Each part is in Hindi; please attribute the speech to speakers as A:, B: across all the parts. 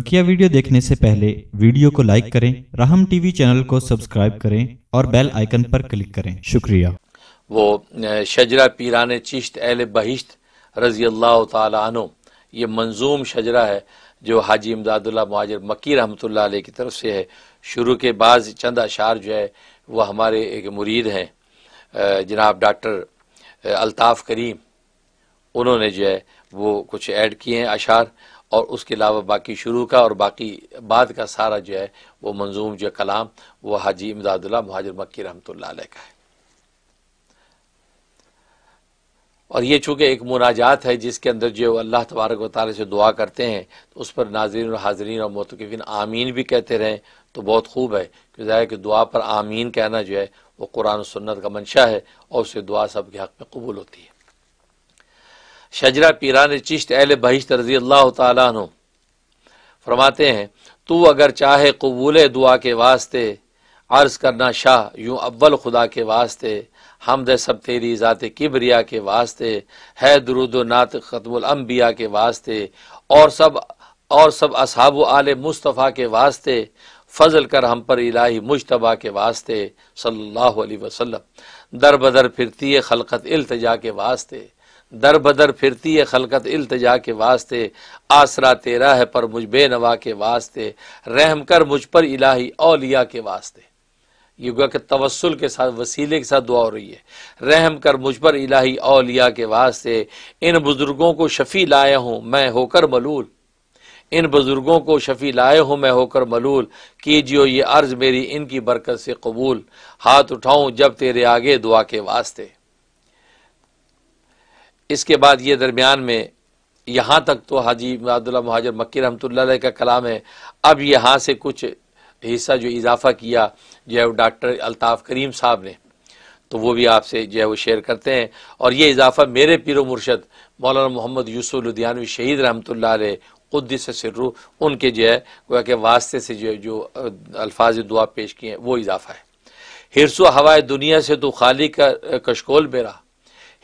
A: बकिया वीडियो देखने से पहले वीडियो को लाइक करें राहम टीवी चैनल को सब्सक्राइब करें और बेल आइकन पर क्लिक करें शुक्रिया वो शजरा पीरान चिश्त अहल बहिश्त रजी अल्लाह तु ये मंजूम शजरा है जो हाजी इमदादुल्ला महाजर मकी रहमत की तरफ से है शुरू के बाद चंद अशार जो है वह हमारे एक मुरीद हैं जनाब डॉक्टर अलताफ़ करीम उन्होंने जो है वो कुछ ऐड किए हैं अशार और उसके अलावा बाकी शुरू का और बाकी बाद का सारा जो है वो मंजूम जो कलाम वो हाजी इमदादुल्ला महाजर मक्की रहमत का है और ये चूँकि एक मुनाजात है जिसके अंदर जो अल्लाह तबारक व ताली से दुआ करते हैं तो उस पर नाजरीन और हाजरीन और मतकफिन आमीन भी कहते रहें तो बहुत खूब है कि ज़ाहिर कि दुआ पर आमीन कहना जो है वो कुरान सन्नत का मंशा है और उससे दुआ सबके हक़ में कबूल होती है शजरा पीरान चिश्त अहल बहिश्त रजी अल्लाह तु फरमाते हैं तू अगर चाहे कबूल दुआ के वास्ते अर्ज़ करना शाह यूँ अव्वल खुदा के वास्ते हमद सब तेरी ज़ात किबरिया के वास्ते है दरुद नात ख़तमबिया के वास्ते और सब और सब असहाब आल मुस्तफ़ा के वास्ते फजल कर हम पर इलाही मुशतबा के वास्ते सल्लल्लाहु अलैहि वसल्लम दर बदर फिरती खलकत अल्तजा के वास्ते दर बदर फिरती है खलकत इल्तजा के वास्ते आसरा तेरा है पर मुझ बेनवा के वास्ते रहम कर मुझ पर इलाही औलिया के वास्ते युगा के तवसल के साथ वसीले के साथ दुआ हो रही है रहम कर मुझ पर इलाही औलिया के वास्ते इन बुज़ुर्गों को शफ़ी लाया हूँ मैं होकर मलूल इन बुज़ुर्गों को शफ़ी लाए हूँ मैं होकर मलूल कीजियो ये अर्ज़ मेरी इनकी बरकत से कबूल हाथ उठाऊँ जब तेरे आगे दुआ के वास्ते इसके बाद ये दरमियान में यहाँ तक तो हाजी अब्दुल्ला महाजर मक्की रहमत का कलाम है अब यहाँ से कुछ हिस्सा जो इजाफा किया जो है वो डॉक्टर अलताफ़ करीम साहब ने तो वो भी आपसे जो है वो शेयर करते हैं और ये इजाफा मेरे पीर मुर्शद मौलाना मोहम्मद यूसुफ लुधियानवी शहीद रहमत कुद्दिस सिर्रू उनके जो है गोया के वास्ते से जो जो अल्फाज दुआ पेश किए हैं वो इजाफा है हिरसो हवाए दुनिया से तो खाली का कशकोल मेरा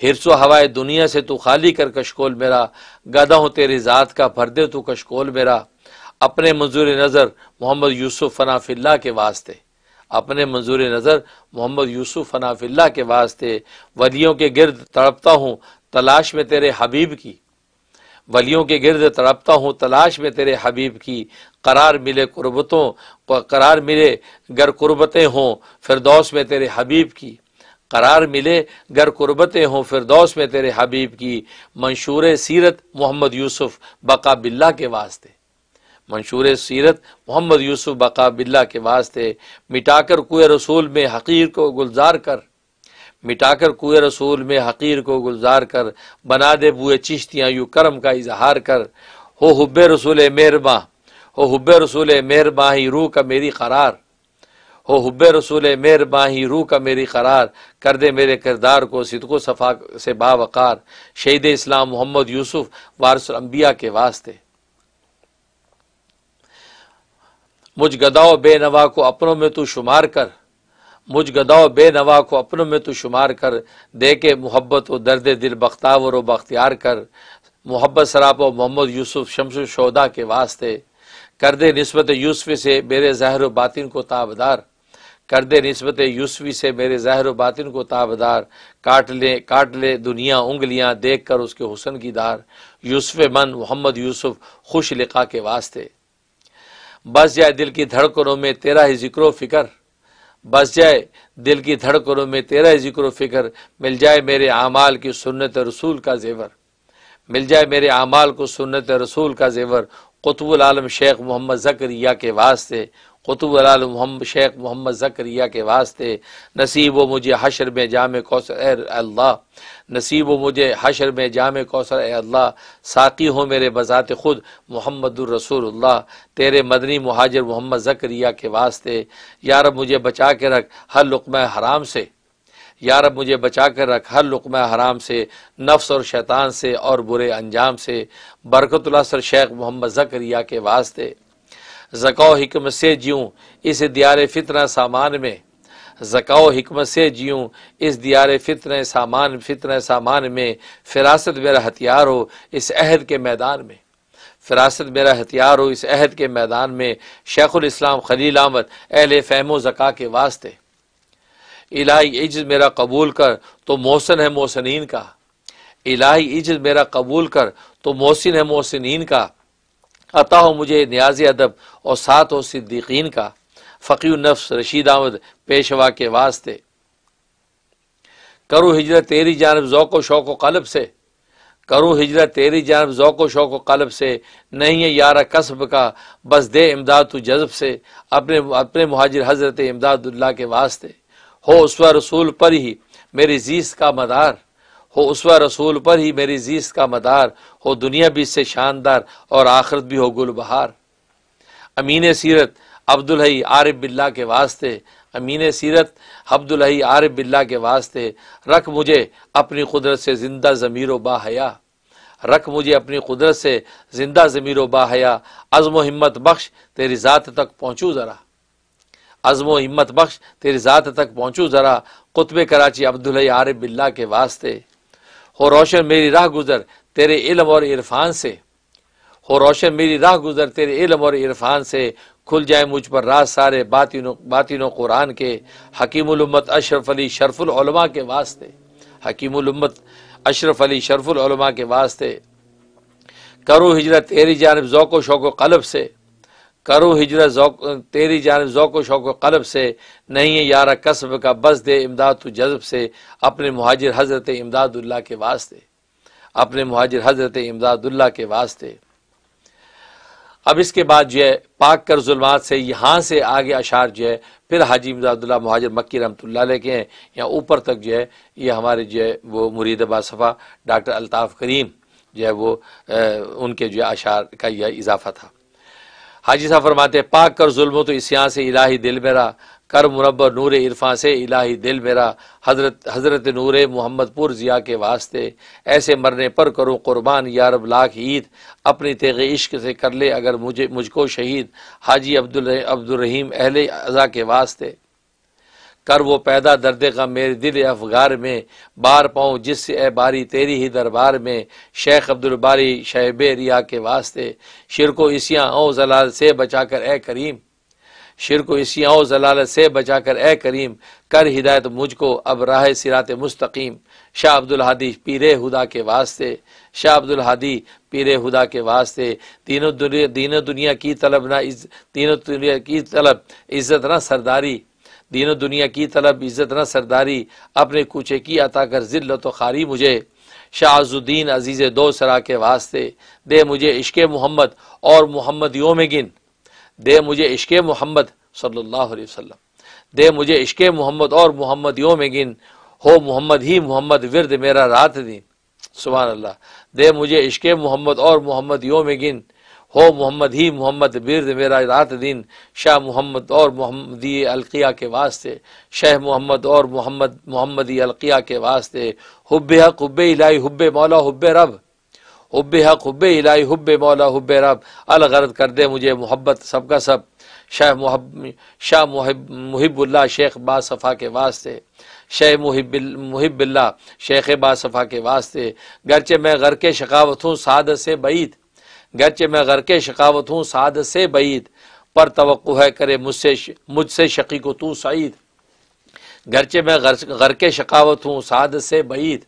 A: हिरसो हवाए दुनिया से तू खाली कर कशकोल मेरा गदा हूँ तेरी ज़ात का भर दे तू कशकोल मेरा अपने मंजूर नज़र मोहम्मद यूसुफ फनाफिल्ला के वास्ते अपने मंजूर नज़र मोहम्मद यूसुफ फनाफिल्ला के वास्ते वलियों के गिरद तड़पता हूँ तलाश में तेरे हबीब की वलियों के गिरद तड़पता हूँ तलाश में तेरे हबीब की करार मिले कुर्बतों करार मिले गर कुर्बतें हों फिरदौस में तेरे हबीब की करार मिले गर कुर्बतें हों फिरदौस में तेरे हबीब की मंशूर सीरत मोहम्मद यूसुफ बका बिल्ला के वास्ते मंशूर सीरत मोहम्मद यूसुफ बका बिल्ला के वास्ते मिटाकर कुए रसूल में हकीर को गुलजार कर मिटाकर कुए रसूल में हकीर को गुलजार कर बना दे बुए चिश्तियाँ यू करम का इजहार कर हो हुब्बे रसूल मेहरबा हो हुब्बे रसूल मेहरबा ही रूह का मेरी करार हो हब रसूल मेर माही रूह का मेरी करार कर दे मेरे किरदार को सिदको सफ़ा से बावक़ार शहीद इस्लाम मोहम्मद यूसुफ वारसम्बिया के वास्ते मुझ गदाओ बेनवा को अपनों में तो शुमार कर मुझ गदाओ बेनवा को अपनों में तो शुमार कर दे के मोहब्बत व दर्द दिल बख्तावर व बख्तियार कर मोहब्बत सराप मोहम्मद यूसुफ शमस शोदा के वास्ते कर दे नस्बत यूसफ से मेरे जहर व बातिन को ताबदार कर दे नस्बत यूसवी से मेरे ज़ाहिर बातिन को ताबदार काट ले काट ले दुनिया उंगलियाँ देख कर उसके हुसन की दार यूसफ मन मोहम्मद यूसुफ खुश लिखा के वास्ते बस जाए दिल की धड़कनों में तेरा ही जिक्र फिक्र बस जाए दिल की धड़कनों में तेरा ही जिक्र फिक्र मिल जाए मेरे अमाल की सुन्नत रसूल का जेवर मिल जाए मेरे अमाल को सुन्नत रसूल का जेवर आलम शेख मोहम्मद ज़करिया के वास्ते आलम मोहम्मद शेख मोहम्मद ज़करिया के वास्ते नसीब व मुझे हशर में जाम कौसर अल्लाह नसीब व मुझे हशर में जाम कौसर अल्लाह साकी हो मेरे बज़ात ख़ुद मोहम्मद रसूलुल्लाह तेरे मदनी महाजर मोहम्मद ज़करिया के वास्ते यार मुझे बचा के रख हर लुकमा हराम से रब मुझे बचा कर रख हर लुकम हराम से नफ्स और शैतान से और बुरे अंजाम से बरकतुल्ला सर शेख मोहम्मद ज़क्रिया के वास्ते जकाओ हिकम से जीऊँ इस दियार फितना सामान में जकाओ हिकम से जीऊँ इस दियार फ़ितर सामान फ़ितर सामान में फिरासत मेरा हथियार हो इस अहद के मैदान में फिरासत मेरा हथियार हो इस अहद के मैदान में शेख उम खलील आमद अहल फहमो ज़क़ा के वास्ते इलाही इज मेरा कबूल कर तो मोहसन है मोहसिन का इलाही इज मेरा कबूल कर तो मोहसिन है तो मोहसिन का अता हो मुझे न्याज अदब और साथ हो सिद्दीकीन का फ़कीर नफ्स रशीद आमद पेशवा के वास्ते करो हिजरत तेरी जानब ज़ौक़ शौक़ कलब से करो हिजरत तेरी जानब ज़ौक़ शौक़ कलब से नहीं है यार कसब का बस दे इमदाद तू जज्ब से अपने अपने महाजिर हज़रत इमदादुल्ला के वास्ते हो उसवा रसूल पर ही मेरी जीस का मदार हो उसवा रसूल पर ही मेरी जीस का मदार हो दुनिया भी इससे शानदार और आखरत भी हो गुल बहार अमीन सीरत अब्दुलही आरब बिल्ला के वास्ते अमीन सीरत अब्दुलही आरब बिल्ला के वास्ते रख मुझे अपनी कुदरत से ज़िंदा ज़मीर व बाहया रख मुझे अपनी कुदरत से ज़िंदा ज़मीर बाहया अज़म हिम्मत बख्श तेरी ज़ात तक पहुँचूँ ज़रा अजमो हिम्मत बख्श तेरी ज़ात तक पहुँचूँ ज़रा कुतब कराची अब्दुल आर बिल्ला के वास्ते हो रोशन मेरी राह गुज़र तेरे इलम और इरफान से हो रोशन मेरी राह गुज़र तेरे इलम और इरफान से खुल जाए मुझ पर राज सारे बातिन बातिन कुरान के हकीमत अशरफ अली शरफुलमा के वास्ते हकीमत अशरफ अली शरफुलमा के वास्ते करो हिजरत तेरी जानब जोको शोको कलब से करो हिजरत तेरी जानब ओको शौक़ कलब से नहीं है यारा कस्ब का बस दे इमदाद तो जज्ब से अपने महाजिर हज़रत इमदादुल्ला के वास्ते अपने महाजिर हज़रत इमदादुल्ला के वास्ते अब इसके बाद जो है पाक कर जुलमात से यहाँ से आगे अशार जो है फिर हाजी इमदादुल्ला महाजिर मक्की रहमत के हैं या ऊपर तक जो है ये हमारे जो है वो मुरीद बासफ़ा डॉक्टर अल्ताफ़ करीम जो है वो उनके जो है अशार का यह इजाफ़ा था हाजी साहब फरमाते पाक कर जुल्म तो इस यहाँ से इलाही दिल मेरा कर मुरबर नूर इरफा से इलाही दिल मेरा हजरत हजरत नूर मोहम्मदपुर ज़िया के वास्ते ऐसे मरने पर करो क़ुरबान यारब लाख ईद अपनी तेग इश्क से कर ले अगर मुझे मुझको शहीद हाजी अब्दुल अब्दुलरहीम अहले अज़ा के वास्ते कर वो पैदा दर्द का मेरे दिल अफगार में बार पाऊँ जिससे ए बारी तेरी ही दरबार में शेख अब्दुलबारी शहब रिया के वास्ते शिर को इसियाँ ओ जलाल से बचा कर ए करीम शिर को इसियाँ ओ जलाल से बचा कर ए करीम कर हिदायत मुझको अब राह सिरात मुस्तकीम शाह अब्दुल हादी पीर हुदा के वास्ते शाह अब्दुल हादी पीर हुदा के वास्ते तीनों दुनिया दीनों दुनिया की तलब ना इज तीनों दुनिया की तलब इज़्ज़त ना सरदारी दीन दुनिया की तलब इज़्ज़त न सरदारी अपने कूचे की अता कर ज़िल्लत तो खारी मुझे शाहजुद्दीन अजीज़ दो सरा के वास्ते दे मुझे इश्क मोहम्मद और मोहम्मद योम गिन दे मुझे इश्क मोहम्मद सल्लल्लाहु अलैहि वसल्लम दे मुझे इश्क मोहम्मद और मोहम्मद योम गिन हो मोहम्मद ही मोहम्मद विरद मेरा रात दिन सुबह अल्लाह दे मुझे इश्क मोहम्मद और मोहम्मद योम गिन हो मोहम्मद ही मोहम्मद बिरद मेरा रात दिन शाह मोहम्मद और मोहम्मदी अलकिया के वास्ते शेह मोहम्मद और मोहम्मद मोहम्मदी अलकिया के वास्ते हुब हक हुब इलाई हुब मौला हुब रब हुब हक हुब इलाई हुब मौला हुब रब अलगरद कर दे मुझे मोहब्बत सबका सब शाह शाह मुहिबुल्ला शेख बासफ़ा के वास्ते शेख मुहिब मुहिबिल्ला शेख बासफ़ा के वास्ते गरचे मैं गर के शकावत हूँ साद से बईद गरचे मैं घर के शकावत हूँ साद से बैद पर तो है करे मुझसे मुझसे शकी को तू सईद गरचे मैं घर के शकावत हूँ साद से बईद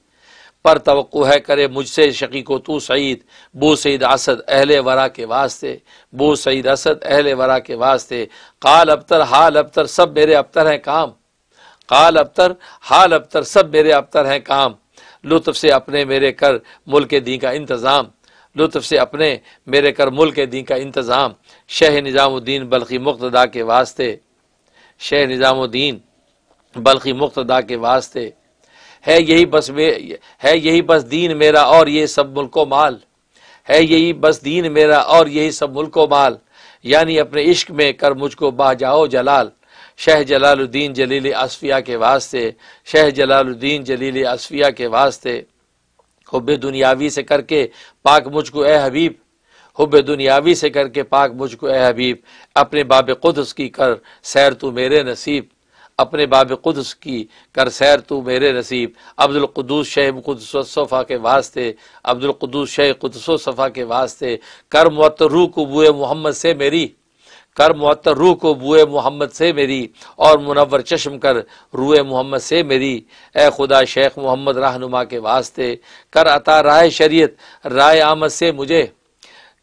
A: पर तो है करे मुझसे शकी को तू सईद बो सईद असद अहल वरा के वास्ते बो सईद असद अहल वरा के वास्ते काल अबतर हाल अबतर सब मेरे अबतर हैं काम काल अबतर हाल अबतर सब मेरे अबतर हैं काम लुत्फ से अपने मेरे कर मुल्क दी का इंतज़ाम लुत्फ से अपने मेरे कर मुल्क दी का इंतज़ाम शह निज़ामुद्दीन बल्कि मुक्तदा के वास्ते शह निज़ामुद्दीन बल्कि मुख्तदा के वास्ते है यही बस में है यही बस दीन मेरा और ये सब मुल्क माल है यही बस दीन मेरा और यही सब मुल्क माल यानी अपने इश्क में कर मुझको बा जाओ जलाल शह जलालुद्दीन जलील असफिया के वास्ते शह जलालुद्दीन जलील असफिया के वास्ते हुब दुनियावी से करके पाक मुझको ए हबीब हुब दुनियावी से करके पाक मुझको ए हबीब अपने बाब क़ुदस की कर सैर तो मेरे नसीब अपने बाब क़ुदस की कर सैर तू मेरे नसीब अब्दुलकदूस शेह कुदसफ़ा के वास्ते अब्दुलकदूस शेह कुदसफ़ा के वास्ते कर मतरू कुबू मोहम्मद से मेरी कर मअतर रूह को बुए मोहम्मद से मेरी और मुनवर चश्म कर रूए मोहम्मद से मेरी ए खुदा शेख मोहम्मद रहनुमा के वास्ते कर अता राय शरीयत राय आमद से मुझे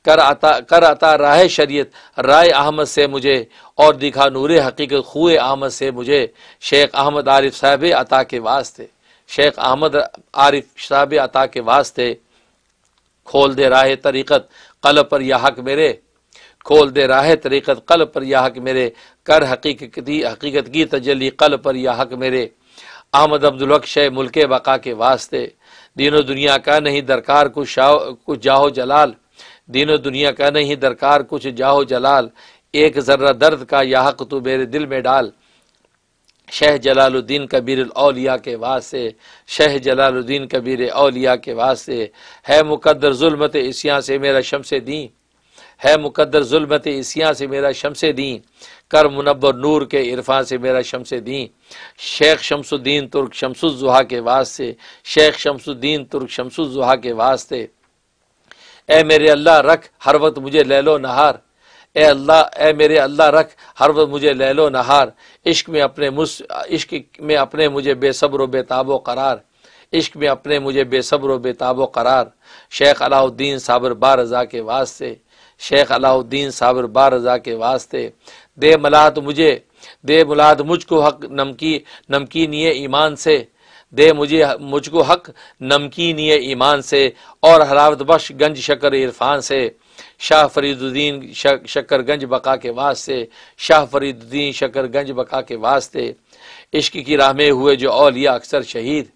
A: कर अता कर अता राय शरीयत राय अहमद से मुझे और दिखा नूर हकीकत खुए अहमद से मुझे शेख अहमद आरिफ साहब अता के वास्ते शेख अहमद आरिफ साहब अता के वास्ते खोल दे राह तरीक़त कल पर यह हक मेरे खोल दे राह तरीक़त कल पर यह हक मेरे कर हकीकती हकीकत की तजली कल पर यह हक मेरे अहमद अब्दुल शह मुल्क बका के वास्ते दीनों दुनिया का नहीं दरकार कुछ कुछ जाहो जलाल दीनों दुनिया का नहीं दरकार कुछ जाहो जलाल एक ज़र्रा दर्द का यह हक तू मेरे दिल में डाल शह जलालुद्दीन कबीर अलिया के वास्ते शह जलालुद्दीन कबीर अलिया के वास्ते है मुकद्र जुल्मत इसिया से मेरा शमस दी है मुकदर जुलमत इसिया से मेरा शमस दी कर मुनबर नूर के इरफा से मेरा शमस दी शेख शमसुद्दीन तुर्क शमसुजुहा के वास्ते शेख शमसुद्दीन तुर्क शमसुजुहा के वास्ते ए मेरे अल्लाह रख हर वक्त मुझे ले लो नहार ए अल्लाह ए मेरे अल्लाह रख हर वक्त मुझे ले लो नहार इश्क में अपने मुस् इश्क में अपने मुझे बेसब्र बेताबो करार इश्क में अपने मुझे बेसब्र बेताबो करार शेख अलाउद्दीन साबर बारजा के वास्ते शेख अलाउद्दीन साबर बार रजा के वास्ते दे मलाद मुझे दे मुलाद मुझको हक नमकी नमकीन ये ईमान से दे मुझे मुझको हक नमकीन ये ईमान से और हरावत बख्श गंज शकर इरफान से शाह फरीदुद्दीन गंज बका के वास्ते शाह फरीदुद्दीन गंज बका के वास्ते इश्क की राह में हुए जो अलिया अक्सर शहीद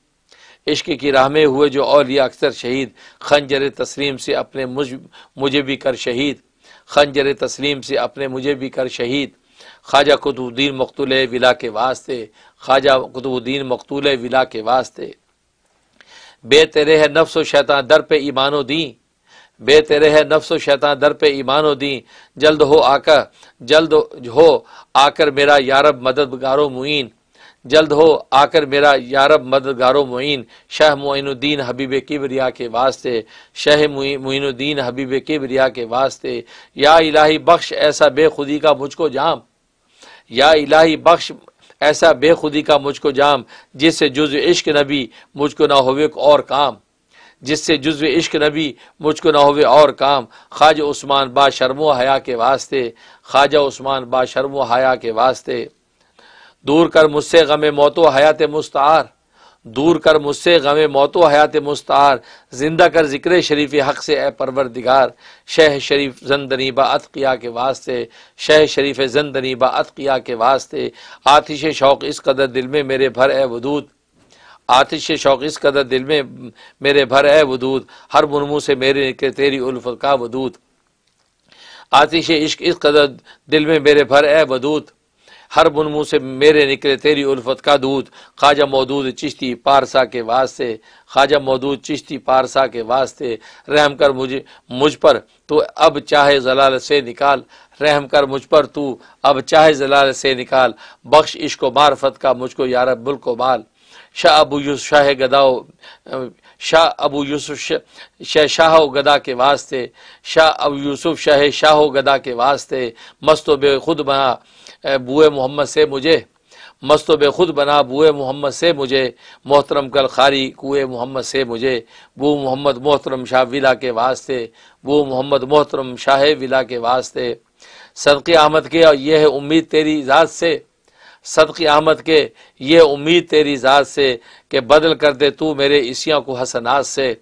A: इश्क की राह में हुए जो औलिया अक्सर शहीद खंजर तस्लीम से अपने मुझ मुझे भी कर शहीद खंजर तस्लीम से अपने मुझे भी कर शहीद ख्वाजा कुतुबुद्दीन मकतूल विला के वास्ते ख्वाजा कुतुबुद्दीन मकतूल विला के वास्ते तेरे है नफ्स व शैतान दर पे ईमानो दी बे तेरे है नफ्स व शैतान दर पे ईमानो दी जल्द हो आकर जल्द हो आकर मेरा यारब मददगारो मुइन जल्द हो आकर मेरा यारब मददगारो मुइन शाह मुइनुद्दीन हबीब किबरिया के वास्ते शाह मुइनुद्दीन हबीब किबरिया के वास्ते या इलाही बख्श ऐसा बेखुदी का मुझको जाम या इलाही बख्श ऐसा बेखुदी का मुझको जाम जिससे जुज़ इश्क नबी मुझको ना होवे और काम जिससे जुज्व इश्क नबी मुझको ना होवे और काम ख्वाजा उस्मान बा शर्मो हया के वास्ते ख्वाजा उस्मान बा शर्मो हया के वास्ते दूर कर मुझसे गम मौत व हयात मुस्तार दूर कर मुझसे गम मौत व हयात मुस्तार जिंदा कर जिक्र शरीफ हक से ए परवर दिगार शह शरीफ जंदनी बतकिया के वास्ते शह शरीफ जंदनी बतकिया के वास्ते आतिश शौक़ इस कदर दिल में मेरे भर ए वदूद आतिश शौक़ इस कदर दिल में मेरे भर ए वदूद हर मुनमू से मेरे के तेरी उल्फ का वदूद आतिश इश्क इस कदर दिल में मेरे भर ए वदूद हर बुन मुँह से मेरे निकले तेरी उल्फत का दूध ख्वाजा मौदूद चिश्ती पारसा के वास्ते ख्वाजा मौदूद चिश्ती पारसा के वास्ते रहम कर मुझे मुझ पर तो अब चाहे जलाल से निकाल रहम कर मुझ पर तू अब चाहे जलाल से निकाल बख्श इश्को मारफत का मुझको यार मुल्क बाल शाह अबू यूस शाह गदाओ शाह अबू यूसुफ शाह शाह गदा के वास्ते शाह अबू यूसुफ शाह शाह गदा के वास्ते मस्तो बे खुद बना बुए मोहम्मद से मुझे मस्त बेखुद बना बुए मोहम्मद से मुझे मोहतरम कल खारी कुए मोहम्मद से मुझे बू मोहम्मद मोहतरम शाह विला के वास्ते बू मोहम्मद मोहतरम शाह विला के वास्ते सदक़ अहमद के और यह उम्मीद तेरी ज़ात से सदक़ अहमद के ये उम्मीद तेरी ज़ात से कि बदल कर दे तू मेरे इसिया को हसनात से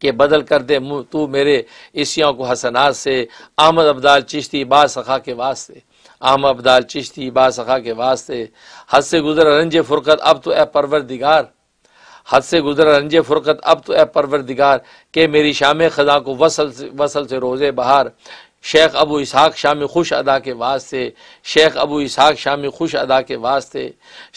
A: कि बदल कर दे तू मेरे इसिया को हसनात से अहमद अब्दाल चिश्ती बासखा के वास्ते आम अबदाल चिश्ती बासखा के वास्ते हद से गुजर रंज फ़ुरकत अब तो ए परवर दिगार हद से गुजर रंज फ़ुरकत अब तो ए परवर दिगार के मेरी शाम खजा को वसल से वसल से रोज़े बहार शेख अबू इसहाक शाम खुश अदा के वास्ते शेख अबू इसहाक शाम खुश अदा के वास्ते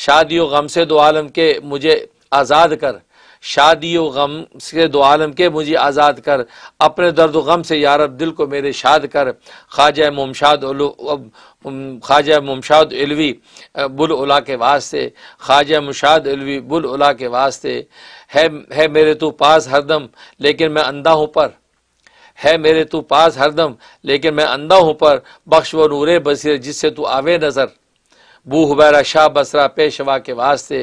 A: शादी गम से दो आलम के मुझे आज़ाद कर शादी व गम से दो आलम के मुझे आज़ाद कर अपने दर्द गम से यारब दिल को मेरे शाद कर ख्वाजा मुमशाद ख्वाजा मुमशाद अलवी उला के वास्ते ख्वाजा मुशाद अलवी उला के वास्ते है है मेरे तो पास हरदम लेकिन मैं अंधा हूँ पर है मेरे तू पास हरदम लेकिन मैं अंधा हूँ पर बख्श व नूर बसीर जिससे तू आवे नज़र बू हुबैरा शाह बसरा पेशवा के वास्ते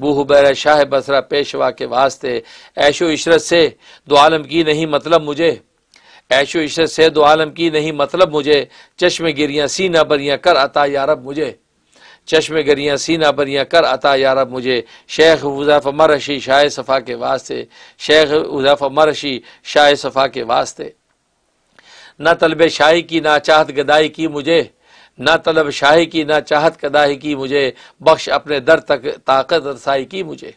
A: बू हुबैरा शाह बसरा पेशवा के वास्ते ऐशो इशरत से दो आलम की नहीं मतलब मुझे ऐशो इशरत से दो आलम की नहीं मतलब मुझे चश्म गिरियाँ सीना बरियाँ कर अता यारब मुझे चश्मे गरियाँ सीना बरियाँ कर अता यारब मुझे शेख उजाफ मरशी शाह सफ़ा के वास्ते शेख उजाफ मरशी शाह सफ़ा के वास्ते ना तलब शाही की ना चाहत गदाई की मुझे ना तलब शाही की ना चाहत कदाही की मुझे बख्श अपने दर तक ताकत रसाई की मुझे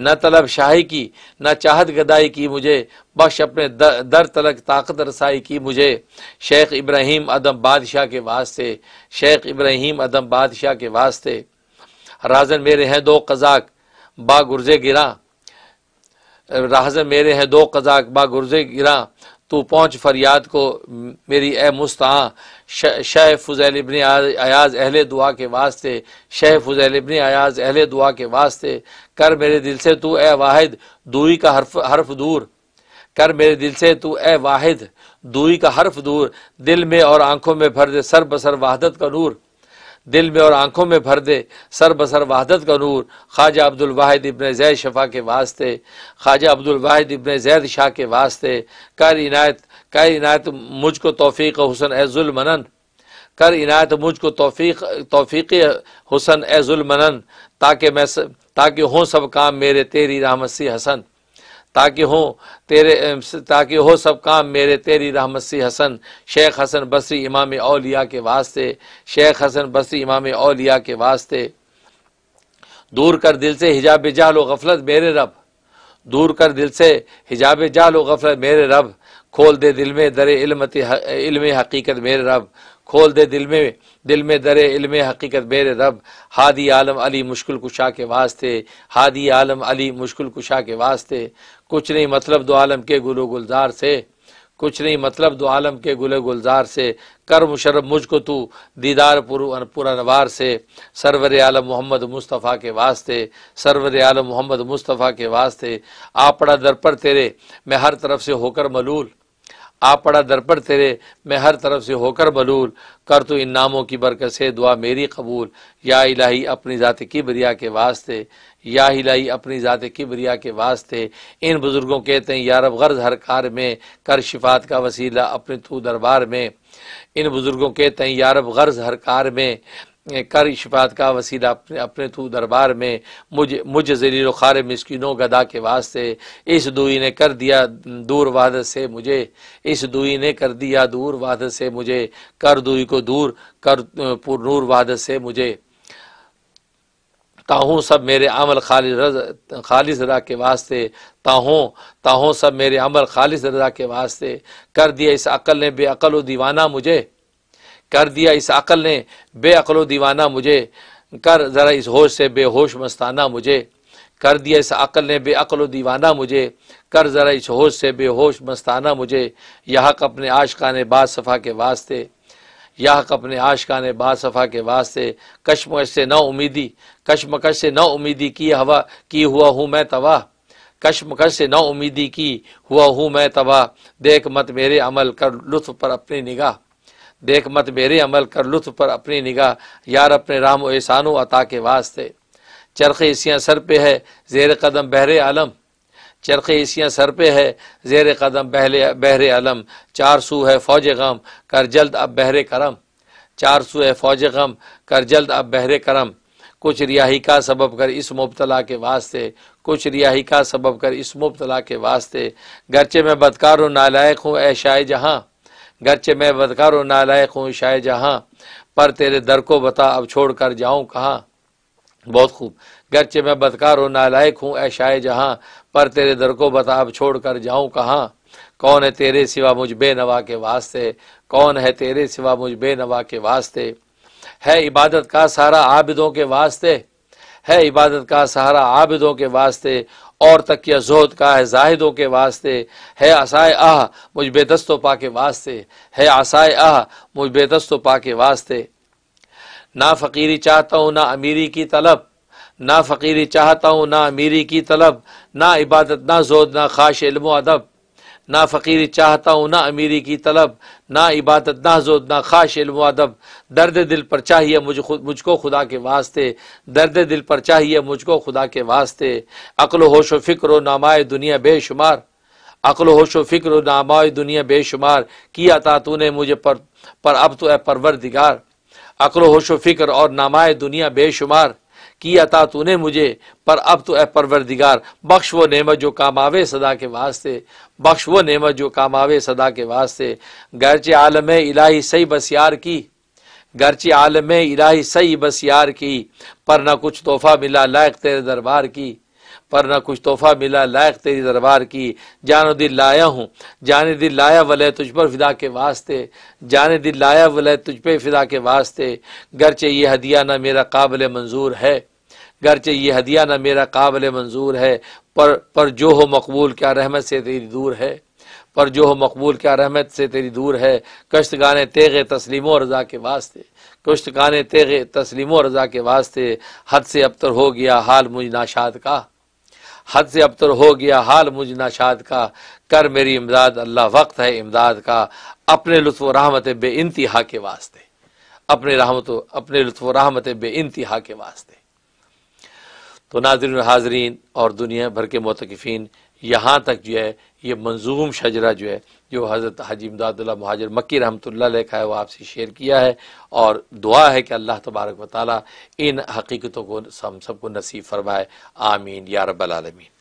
A: न तलब शाही की न चाहत गदाई की मुझे बख्श अपने दर तलक ताकत रसाई की मुझे शेख इब्राहिम अदम बादशाह के वास्ते शेख इब्राहिम अदम बादशाह के वास्ते राजन मेरे हैं दो कजाक बा गुरजे गिरा राजन मेरे हैं दो कजाक बा गुरजे गिरा तू पहुँच फरियाद को मेरी ए मुस्ताँ शह फजैल इबन अयाज अहल दुआ के वास्ते शह फजैल इबन अयाज अहल दुआ के वास्ते कर मेरे दिल से तू ए वाहिद दूरी का हरफ हर्फ दूर कर मेरे दिल से तू ए वाहिद दूरी का हर्फ दूर दिल में और आंखों में भर दे सर बसर वाहदत का नूर दिल में और आंखों में भर दे सर बसर वहादत का नूर ख्वाजा अब्दुल वाहिद इबन जैद शफा के वास्ते ख्वाजा अब्दुल वाहिद इब्न जैद शाह के वास्ते कर इनायत कर इनायत मुझको तोफ़ी हुसन एजुलमन कर इनायत मुझको तोफ़ी तोफ़ी हुसन एजुलमन ताकि मैं ताकि हों सब काम मेरे तेरी रामसी हसन ताकि हो तेरे ताकि हो सब काम मेरे तेरी रहमत हसन शेख हसन बसरी इमाम अलिया के वास्ते शेख हसन बसरी इमाम अलिया के वास्ते दूर कर दिल से हिजाब जाल व गफलत मेरे रब दूर कर दिल से हिजाब जाल व गफलत मेरे रब खोल दे दिल में दर इल्मत इल्म हकीकत मेरे रब खोल दे दिल में दिल में दर इल्म हकीकत मेरे रब हादी आलम अली मुश्किल कुशा के वास्ते हादी आलम अली मुश्किल कुशा के वास्ते कुछ नहीं मतलब दो आलम के गुल गुलजार से कुछ नहीं मतलब दो आलम के गुल गुलजार से कर मुशरफ मुझको तू दीदार पुरानवार से सरवर आलम मोहम्मद मुस्तफ़ा के वास्ते सरवर आलम मोहम्मद मुस्तफ़ा के वास्ते आपड़ा दर पर तेरे मैं हर तरफ से होकर मलूल आ पड़ा दर पर तेरे मैं हर तरफ से होकर बलूल कर तो इन नामों की बरकत से दुआ मेरी कबूल या इलाही अपनी ज़ात की बरिया के वास्ते या इलाही अपनी ज़ात की बरिया के वास्ते इन बुज़ुर्गों कहते हैं यारब गर्ज हर कार में कर शिफात का वसीला अपने तू दरबार में इन बुज़ुर्गों कहते हैं यारब गर्ज हर कार में कर शिफात का वसीला अपने अपने तू दरबार में मुझ मुझ जलील खार मस्किनों गदा के वास्ते इस दुई ने कर दिया दूर वाद से मुझे इस दुई ने कर दिया दूर वाद से मुझे कर दुई को दूर कर पुरनूर वाद से मुझे ताहूँ सब मेरे अमल खालि रज रजा के वास्ते ताहों ताहों सब मेरे अमल खालिज रजा के वास्ते कर दिया इस अकल ने बेअल दीवाना मुझे कर दिया इस अकल ने बेअलो दीवाना मुझे कर ज़रा इस होश से बेहोश मस्ताना मुझे कर दिया इस अकल ने बेअलो दीवाना मुझे कर ज़रा इस होश से बेहोश मस्ताना मुझे यह हक अपने आशका ने बासफ़ा के वास्ते यह हक अपने आशका ने बासफ़ा के वास्ते कशमकश से ना उम्मीदी कशमकश से ना उम्मीदी की हवा की हुआ हूँ मैं तबाह कशमकश से ना उम्मीदी की हुआ हूँ मैं तबाह देख मत मेरे अमल कर लुत्फ पर अपनी निगाह देख मत मेरे अमल कर लुत्फ पर अपनी निगाह यार अपने राम एहसानो अता के वास्ते चरख इसियाँ सर पे है जेर कदम बहरे आलम चरख इसियाँ सर पे है जेर कदम बहले बहरे आलम चार सू है फौज गम कर जल्द अब बहरे करम चार सू है फौज गम कर जल्द अब बहरे करम कुछ रियाही का सबब कर इस मुबतला के वास्ते कुछ रियाही का सबब कर इस मुबतला के वास्ते गरचे में बदकार हूँ नालायक हूँ ए शाह जहाँ गरचे मैं बदकार और नालायक हूँ शाह जहाँ पर तेरे दर को बता अब छोड़ कर जाऊँ कहाँ बहुत खूब गरचे मैं बदकार और नालायक हूँ ए शाह जहाँ पर तेरे दर को बता अब छोड़ कर जाऊँ कहाँ कौन है तेरे सिवा मुझ बेनवा के वास्ते कौन है तेरे सिवा मुझ बेनवा के वास्ते है इबादत का सहारा आबिदों के वास्ते है इबादत का सहारा आबिदों के वास्ते और तकिया जोत का है जाहिदों के वास्ते है आसाय आह मुझ बेदस्तो पा के वास्ते है आसाय आह मुझ बेदस्तो पा के वास्ते ना फ़कीरी चाहता हूँ ना अमीरी की तलब ना फ़कीरी चाहता हूँ ना अमीरी की तलब ना इबादत ना जोद ना खाश इल्म अदब ना फ़कीरी चाहता हूँ ना अमीरी की तलब ना इबादत ना जोद ना खाश इल्म अदब दर्द दिल पर चाहिए मुझ खुद मुझको खुदा के वास्ते दर्द दिल पर चाहिए मुझको खुदा के वास्ते अक्ल होश व फ़िक्र नामाए दुनिया बेशुमार अक्ल होश व फ़िक्र नामाए दुनिया बेशुमार किया था तूने मुझे पर पर अब तो ए परवर दिगार अक्ल होश व फ़िक्र और नामाए दुनिया बेशुमार किया था तूने मुझे पर अब तो ए परवरदिगार बख्श वो नेमत जो काम आवे सदा के वास्ते बख्श वो नेमत जो काम आवे सदा के वास्ते गर्चे आलम इलाही सही बस यार की गरचे आलम इलाही सही बस यार की पर ना कुछ तोहफा मिला लायक तेरे दरबार की पर ना कुछ तोहफा मिला लायक तेरी दरबार की जानो दिल लाया हूँ जाने दिल लाया वल तुझ पर फिदा के वास्ते जाने दिल लाया वल तुझ पर फिदा के वास्ते गरचे ये हदिया ना मेरा काबिल मंजूर है गरचे ये हदिया न मेरा काबिल मंजूर है पर पर जो हो मकबूल क्या रहमत से तेरी दूर है पर जो हो मकबूल क्या रहमत से तेरी दूर है कश्त गाने तेग तस्लीम रज़ा के वास्ते कश्त गाने तेग तस्लीम रज़ा के वास्ते हद से अबतर हो गया हाल मुझ नाशाद का हद से अबतर हो गया हाल मुझ नाशाद का कर मेरी इमदाद अल्लाह वक्त है इमदाद का अपने लुत्फ रहमत बे इंतहा के वास्ते अपने रहमत अपने लुत्फ रहमत बे इंतहा के वास्ते तो नाजर हाजरीन और दुनिया भर के मतकफ़ीन यहाँ तक जो है ये मंजूम शजरा जो है जो हज़रत हाजी इमदादुल्ला महाजर मक्की रहमत लेखा है वो आपसे शेयर किया है और दुआ है कि अल्लाह तबारक वाली इन हकीकतों को हम सबको नसीब फरमाए आमीन या रबालमीन